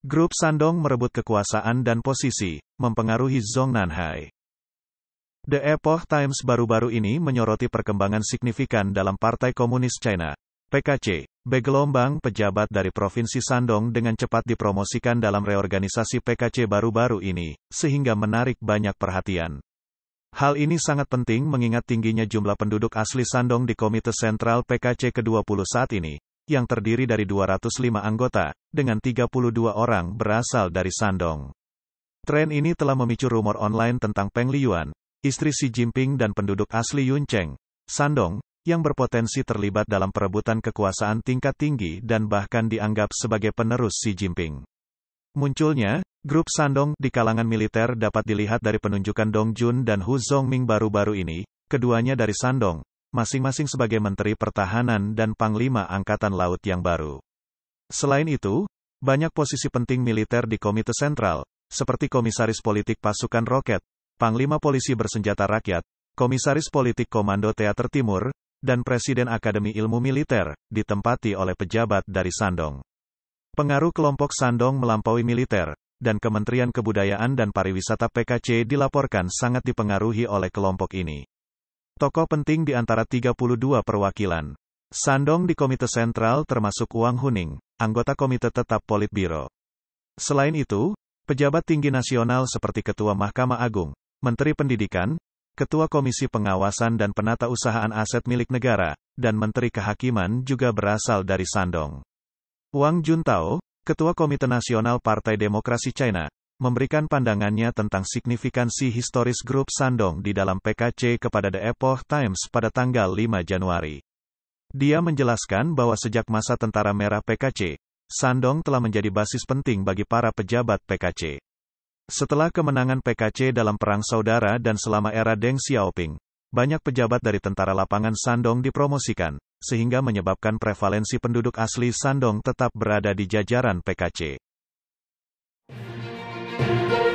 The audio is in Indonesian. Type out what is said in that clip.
Grup Sandong merebut kekuasaan dan posisi, mempengaruhi Zhong Nanhai. The Epoch Times baru-baru ini menyoroti perkembangan signifikan dalam Partai Komunis China, PKC. Begelombang pejabat dari Provinsi Sandong dengan cepat dipromosikan dalam reorganisasi PKC baru-baru ini, sehingga menarik banyak perhatian. Hal ini sangat penting mengingat tingginya jumlah penduduk asli Sandong di Komite Sentral PKC ke-20 saat ini, yang terdiri dari 205 anggota, dengan 32 orang berasal dari Sandong. Tren ini telah memicu rumor online tentang Peng Liyuan, istri Xi Jinping dan penduduk asli Yuncheng, Sandong, yang berpotensi terlibat dalam perebutan kekuasaan tingkat tinggi dan bahkan dianggap sebagai penerus Xi Jinping. Munculnya, grup Sandong di kalangan militer dapat dilihat dari penunjukan Dong Jun dan Hu Zongming baru-baru ini, keduanya dari Sandong, masing-masing sebagai Menteri Pertahanan dan Panglima Angkatan Laut yang baru. Selain itu, banyak posisi penting militer di Komite Sentral, seperti Komisaris Politik Pasukan Roket, Panglima Polisi Bersenjata Rakyat, Komisaris Politik Komando Teater Timur, dan Presiden Akademi Ilmu Militer, ditempati oleh pejabat dari Sandong. Pengaruh kelompok Sandong melampaui militer, dan Kementerian Kebudayaan dan Pariwisata PKC dilaporkan sangat dipengaruhi oleh kelompok ini. Tokoh penting di antara 32 perwakilan. Sandong di Komite Sentral termasuk Wang Huning, anggota Komite Tetap Politbiro. Selain itu, pejabat tinggi nasional seperti Ketua Mahkamah Agung, Menteri Pendidikan, Ketua Komisi Pengawasan dan Penata Usahaan Aset Milik Negara, dan Menteri Kehakiman juga berasal dari Sandong. Wang Juntao, Ketua Komite Nasional Partai Demokrasi China, memberikan pandangannya tentang signifikansi historis grup Sandong di dalam PKC kepada The Epoch Times pada tanggal 5 Januari. Dia menjelaskan bahwa sejak masa Tentara Merah PKC, Sandong telah menjadi basis penting bagi para pejabat PKC. Setelah kemenangan PKC dalam Perang Saudara dan selama era Deng Xiaoping, banyak pejabat dari tentara lapangan Sandong dipromosikan, sehingga menyebabkan prevalensi penduduk asli Sandong tetap berada di jajaran PKC. Thank you.